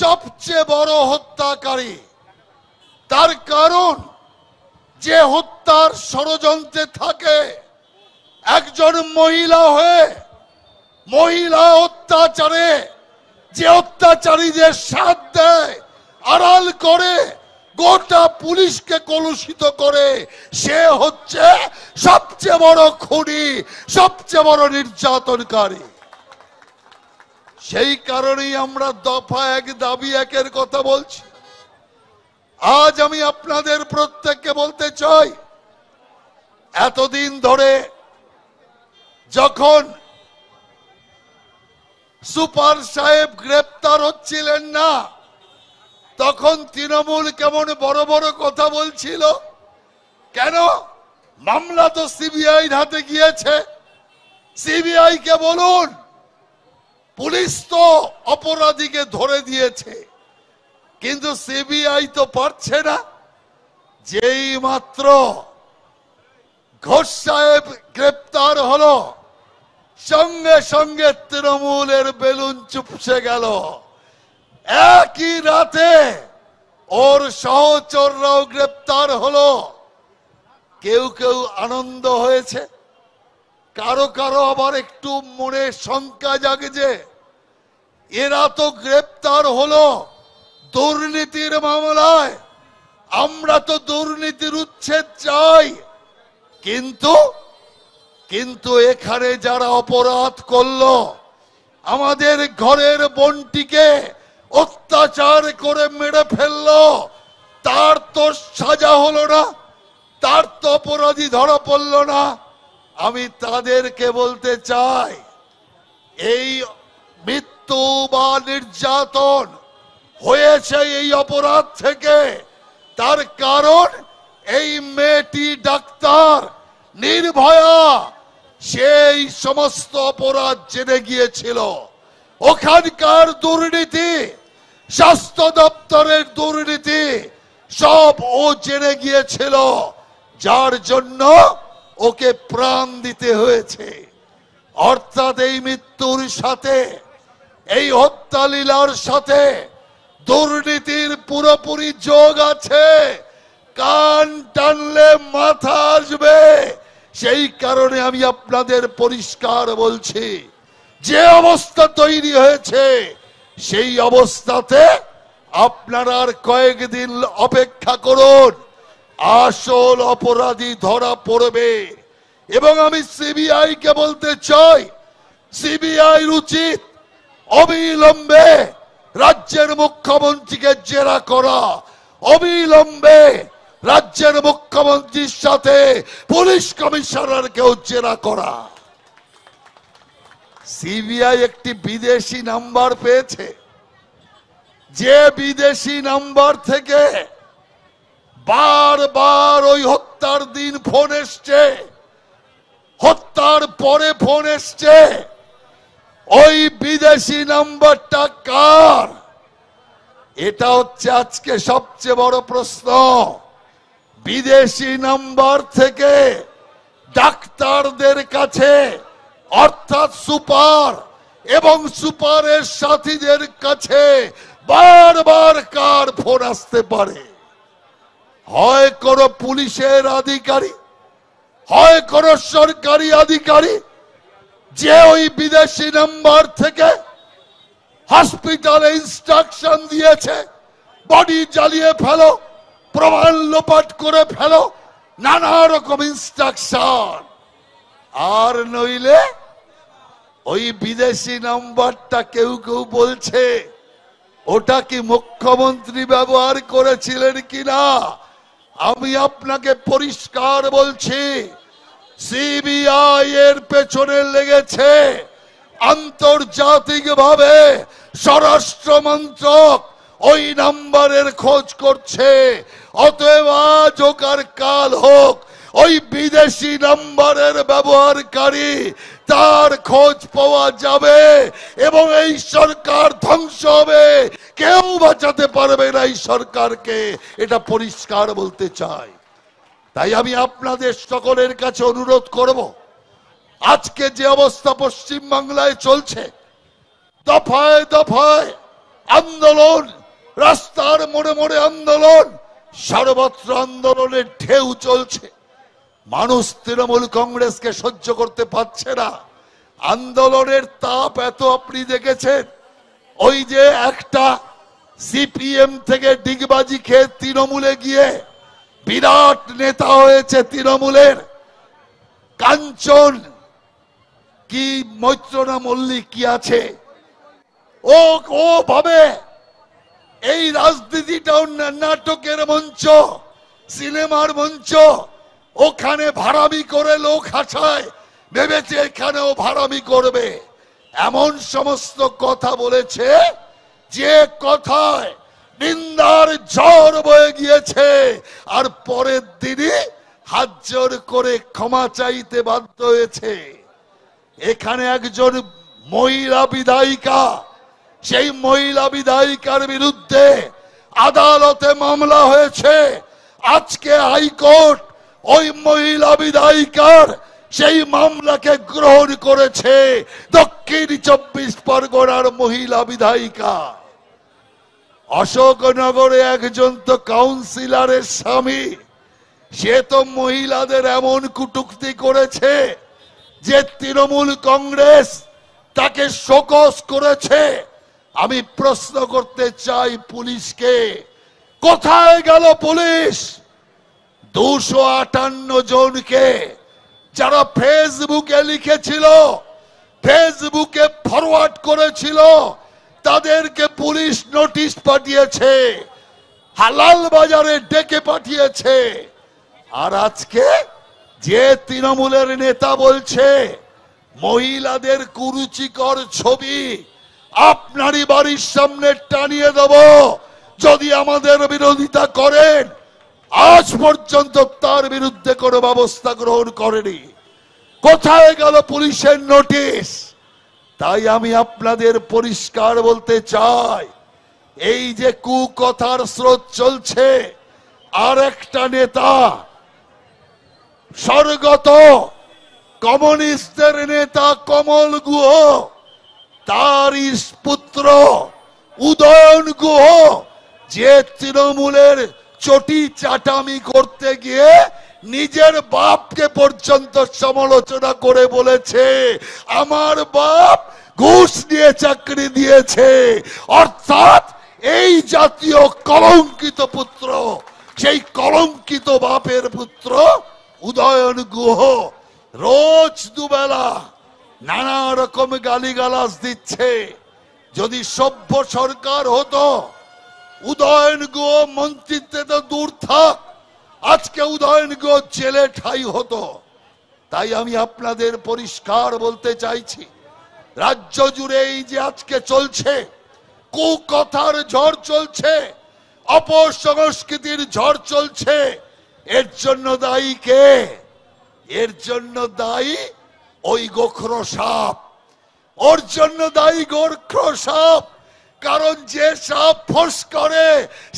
সবচেয়ে বড় হত্যাকারী তার কারণ যে হত্যার ষড়যন্ত্রে থাকে একজন মহিলা হয়ে মহিলা অত্যাচারে যে অত্যাচারীদের সাথ দেয় আড়াল করে গোটা পুলিশকে কলুষিত করে সে হচ্ছে সবচেয়ে বড় খুনি সবচেয়ে বড় নির্যাতনকারী সেই কারণেই আমরা দফা এক দাবি একের কথা বলছি আজ আমি আপনাদের প্রত্যেককে বলতে চাই এতদিন ধরে যখন সুপার সাহেব গ্রেপ্তার হচ্ছিলেন না তখন তৃণমূল কেমন বড় বড় কথা বলছিল কেন মামলা তো সিবিআই হাতে গিয়েছে সিবিআই কে বলুন পুলিশ তো অপরাধীকে ধরে দিয়েছে কিন্তু সিবিআই তো পারছে না যেই মাত্র ঘোষ সাহেব গ্রেপ্তার হলো সঙ্গে সঙ্গে তৃণমূলের বেলুন চুপসে গেল একই রাতে ওর সহচররাও গ্রেপ্তার হলো কেউ কেউ আনন্দ হয়েছে কারো কারো আবার একটু মনে শঙ্কা যে এরা তো গ্রেপ্তার হলো দুর্নীতির মামলায় আমরা তো দুর্নীতির উচ্ছেদ চাই কিন্তু কিন্তু এখানে যারা অপরাধ করল আমাদের ঘরের বোনটিকে অত্যাচার করে মেরে ফেলল তার তো সাজা হলো না তার তো অপরাধী ধরা পড়ল না আমি তাদেরকে বলতে চাই এই মিথ্যা মৃত্যু বা নির্যাতন হয়েছে এই অপরাধ থেকে তার কারণ এই মেয়েটি ডাক্তার নির্ভয়া সেই সমস্ত অপরাধ জেনে গিয়েছিল ওখানকার দুর্নীতি স্বাস্থ্য দপ্তরের দুর্নীতি সব ও জেনে গিয়েছিল যার জন্য ওকে প্রাণ দিতে হয়েছে অর্থাৎ এই মৃত্যুর সাথে এই হত্যালীলার সাথে দুর্নীতির পুরোপুরি যোগ আছে কান টানলে মাথা আসবে সেই কারণে আমি আপনাদের পরিষ্কার বলছি যে অবস্থা তৈরি হয়েছে সেই অবস্থাতে আপনারা আর কয়েকদিন অপেক্ষা করুন আসল অপরাধী ধরা পড়বে এবং আমি সিবিআই কে বলতে চাই সিবিআই উচিত অবিলম্বে রাজ্যের মুখ্যমন্ত্রীকে জেরা করা অবিলম্বে রাজ্যের মুখ্যমন্ত্রীর সাথে পুলিশ কমিশনারকেও জেরা করা সিবিআই একটি বিদেশি নাম্বার পেয়েছে যে বিদেশি নাম্বার থেকে বারবার ওই হত্যার দিন ফোন এসছে হত্যার পরে ফোন এসছে ওই বিদেশি নাম্বারটা কার এটা হচ্ছে আজকে সবচেয়ে বড় প্রশ্ন বিদেশি নাম্বার থেকে ডাক্তারদের কাছে অর্থাৎ সুপার এবং সুপারের সাথীদের কাছে বারবার কার ফোন আসতে পারে হয় কোনো পুলিশের আধিকারিক হয় কোনো সরকারি আধিকারিক যে ওই বিদেশি নাম্বার থেকে হসপিটালে ইনস্ট্রাকশন দিয়েছে বডি জ্বালিয়ে ফেলো প্রমাণ লোপাট করে ফেলো নানা রকম ইনস্ট্রাকশন আর নইলে ওই বিদেশি নাম্বারটা কেউ কেউ বলছে ওটা কি মুখ্যমন্ত্রী ব্যবহার করেছিলেন কিনা আমি আপনাকে পরিষ্কার বলছি সিবিআই এর পেছনে লেগেছে আন্তর্জাতিকভাবে স্বরাষ্ট্র মন্ত্রক ওই নাম্বারের খোঁজ করছে অতএব আজ হোক আর কাল হোক ওই বিদেশি নাম্বারের ব্যবহারকারী তার খোঁজ পাওয়া যাবে এবং এই সরকার ধ্বংস হবে কেউ বাঁচাতে পারবে না এই সরকারকে এটা পরিষ্কার বলতে চাই তাই আমি আপনাদের সকলের কাছে অনুরোধ করব আজকে যে অবস্থা পশ্চিম বাংলায় চলছে দফায় দফায় আন্দোলন রাস্তার মোড়ে মোড়ে আন্দোলন সর্বত্র আন্দোলনের ঢেউ চলছে মানুষ তৃণমূল কংগ্রেসকে সহ্য করতে পারছে না আন্দোলনের তাপ এত আপনি দেখেছেন ওই যে একটা সিপিএম থেকে ডিগবাজি খেয়ে তৃণমূলে গিয়ে বিরাট নেতা হয়েছে তৃণমূলের কাঞ্চন কি মৈত্রনা মল্লিক কি আছে ও ও ভাবে এই রাজনীতিটা নাটকের মঞ্চ সিনেমার মঞ্চ ওখানে ভাড়ামি করে লোক হাসায় ভেবেছে এখানেও ভাড়ামি করবে এমন সমস্ত কথা বলেছে যে কথায় নিন্দার জ্বর বয়ে গিয়েছে আর পরের দিনই হাত জোর করে ক্ষমা চাইতে বাধ্য হয়েছে এখানে একজন মহিলা বিধায়িকা সেই মহিলা বিধায়িকার বিরুদ্ধে আদালতে মামলা হয়েছে আজকে হাইকোর্ট ওই মহিলা বিধায়িকার সেই মামলাকে গ্রহণ করেছে দক্ষিণ চব্বিশ পরগনার মহিলা বিধায়িকা অশোকনগরে একজন তো কাউন্সিলারের স্বামী সে তো মহিলাদের এমন কুটুক্তি করেছে যে তৃণমূল কংগ্রেস তাকে শোকস করেছে আমি প্রশ্ন করতে চাই পুলিশকে কোথায় গেল পুলিশ দুশো আটান্ন জনকে যারা ফেসবুকে লিখেছিল ফেসবুকে ফরওয়ার্ড করেছিল তাদেরকে পুলিশ নোটিশ পাঠিয়েছে হালাল বাজারে ডেকে পাঠিয়েছে আর আজকে যে তৃণমূলের নেতা বলছে মহিলাদের কুরুচিকর ছবি আপনারই বাড়ির সামনে টানিয়ে দেব যদি আমাদের বিরোধিতা করেন আজ পর্যন্ত তার বিরুদ্ধে কোনো ব্যবস্থা গ্রহণ করেনি কোথায় গেল পুলিশের নোটিশ তাই আমি আপনাদের পরিষ্কার বলতে চাই এই যে কুকথার স্রোত চলছে আর একটা নেতা স্বর্গত কমিউনিস্টের নেতা কমল গুহ তার পুত্র উদয়ন গুহ যে তৃণমূলের চটি চাটামি করতে গিয়ে নিজের বাপকে পর্যন্ত সমালোচনা করে বলেছে আমার বাপ ঘুষ দিয়ে চাকরি দিয়েছে অর্থাৎ এই জাতীয় কলঙ্কিত পুত্র সেই কলঙ্কিত বাপের পুত্র উদয়ন গুহ রোজ দুবেলা নানা রকম গালিগালাজ দিচ্ছে যদি সভ্য সরকার হতো উদয়ন গুহ মন্ত্রিত্বে তো দূর থাক আজকে উদয়নগঞ্জ জেলে ঠাই হতো তাই আমি আপনাদের পরিষ্কার বলতে চাইছি রাজ্য জুড়ে এই যে আজকে চলছে কুকথার ঝড় চলছে অপসংস্কৃতির ঝড় চলছে এর জন্য দায়ী কে এর জন্য দায়ী ওই গোখর সাপ ওর জন্য দায়ী গোর্খ সাপ কারণ যে সাপ ফোস করে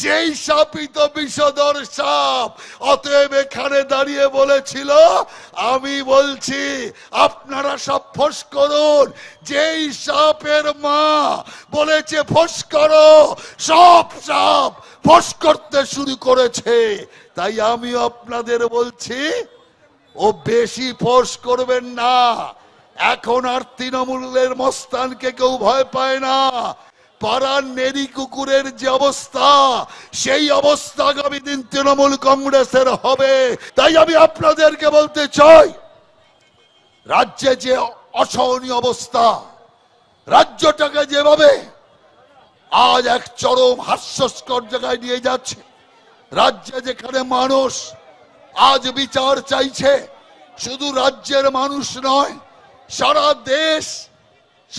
সেই সাপই তো বিষধর সাপ অতএব এখানে দাঁড়িয়ে বলেছিল আমি বলছি আপনারা সব ফোস করুন যেই সাপের মা বলেছে ফোস করো সব সাপ ফোস করতে শুরু করেছে তাই আমি আপনাদের বলছি ও বেশি ফোস করবেন না এখন আর তৃণমূলের মস্তানকে কেউ ভয় পায় না পাড়ার নেরি কুকুরের যে অবস্থা সেই অবস্থা আগামী দিন তৃণমূল কংগ্রেসের হবে তাই আমি আপনাদেরকে বলতে চাই রাজ্যে যে অসহনীয় অবস্থা রাজ্যটাকে যেভাবে আজ এক চরম হাস্যস্কর জায়গায় নিয়ে যাচ্ছে রাজ্যে যেখানে মানুষ আজ বিচার চাইছে শুধু রাজ্যের মানুষ নয় সারা দেশ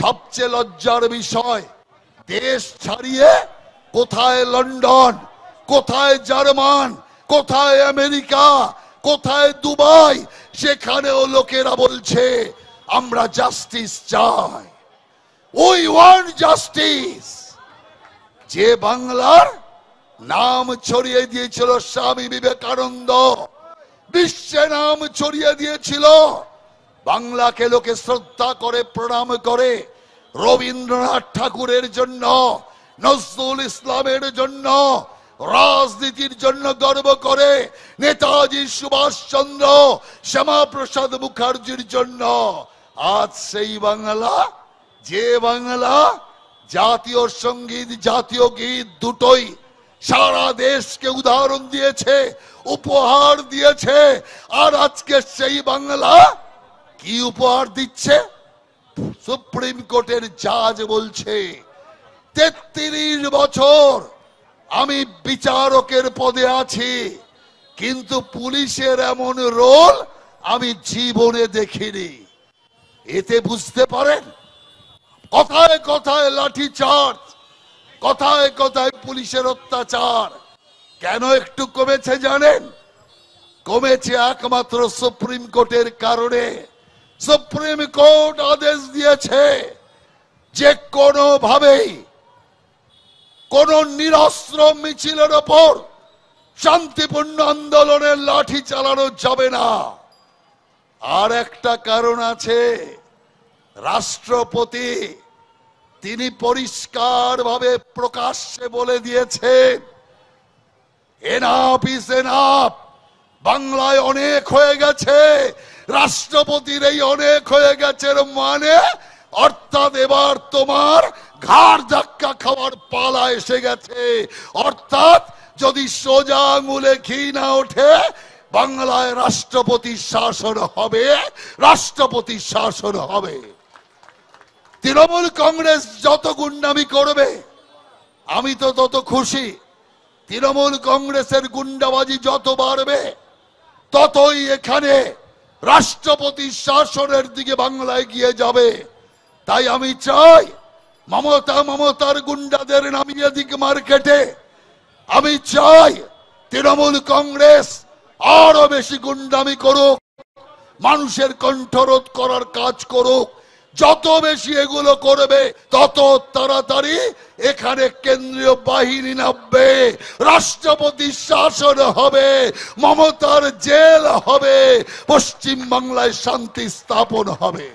সবচেয়ে লজ্জার বিষয় দেশ ছাড়িয়ে কোথায় লন্ডন কোথায় জার্মান কোথায় আমেরিকা কোথায় দুবাই সেখানেও লোকেরা বলছে আমরা জাস্টিস চাই উই ওয়ান্ট জাস্টিস যে বাংলার নাম ছড়িয়ে দিয়েছিল স্বামী বিবেকানন্দ বিশ্বে নাম ছড়িয়ে দিয়েছিল বাংলাকে লোকে শ্রদ্ধা করে প্রণাম করে রবীন্দ্রনাথ ঠাকুরের জন্য নজরুল ইসলামের জন্য রাজনীতির জন্য গর্ব করে নেতাজি সুভাষচন্দ্র শ্যামাপ্রসাদ মুখার্জির জন্য আজ সেই বাংলা যে বাংলা জাতীয় সঙ্গীত জাতীয় গীত দুটোই সারা দেশকে উদাহরণ দিয়েছে উপহার দিয়েছে আর আজকে সেই বাংলা কি উপহার দিচ্ছে সুপ্রিম কোর্টের জাজ বলছে তেত্রিশ বছর আমি বিচারকের পদে আছি কিন্তু পুলিশের এমন রোল আমি জীবনে দেখিনি এতে বুঝতে পারেন কথায় কথায় লাঠি চার্জ কথায় কথায় পুলিশের অত্যাচার কেন একটু কমেছে জানেন কমেছে একমাত্র সুপ্রিম কোর্টের কারণে সুপ্রিম কোর্ট আদেশ দিয়েছে যে কোনোভাবেই কোন নিরস্ত্র মিছিলের ওপর শান্তিপূর্ণ আন্দোলনের লাঠি চালানো যাবে না আর একটা কারণ আছে রাষ্ট্রপতি তিনি পরিষ্কার ভাবে প্রকাশ্যে বলে দিয়েছেন এনাফ ইস এনাফ বাংলায় অনেক হয়ে গেছে রাষ্ট্রপতির এই অনেক হয়ে গেছে মানে অর্থাৎ এবার তোমার ঘাড় ধাক্কা খাওয়ার পালা এসে গেছে অর্থাৎ যদি সোজা আঙুলে ঘি না ওঠে বাংলায় রাষ্ট্রপতি শাসন হবে রাষ্ট্রপতি শাসন হবে তৃণমূল কংগ্রেস যত গুন্ডামি করবে আমি তো তত খুশি তৃণমূল কংগ্রেসের গুন্ডাবাজি যত বাড়বে ততই এখানে রাষ্ট্রপতি শাসনের দিকে বাংলায় গিয়ে যাবে তাই আমি চাই মমতা মমতার গুন্ডাদের নামিয়ে দিক মার্কেটে আমি চাই তৃণমূল কংগ্রেস আরো বেশি গুন্ডামি করুক মানুষের কণ্ঠরোধ করার কাজ করুক যত বেশি এগুলো করবে তত তাড়াতাড়ি এখানে কেন্দ্রীয় বাহিনী নামবে রাষ্ট্রপতি শাসন হবে মমতার জেল হবে পশ্চিম বাংলায় শান্তি স্থাপন হবে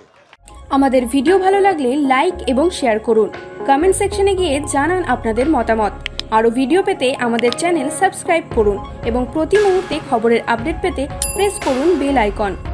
আমাদের ভিডিও ভালো লাগলে লাইক এবং শেয়ার করুন কমেন্ট সেকশনে গিয়ে জানান আপনাদের মতামত আরও ভিডিও পেতে আমাদের চ্যানেল সাবস্ক্রাইব করুন এবং প্রতি মুহূর্তে খবরের আপডেট পেতে প্রেস করুন বেল আইকন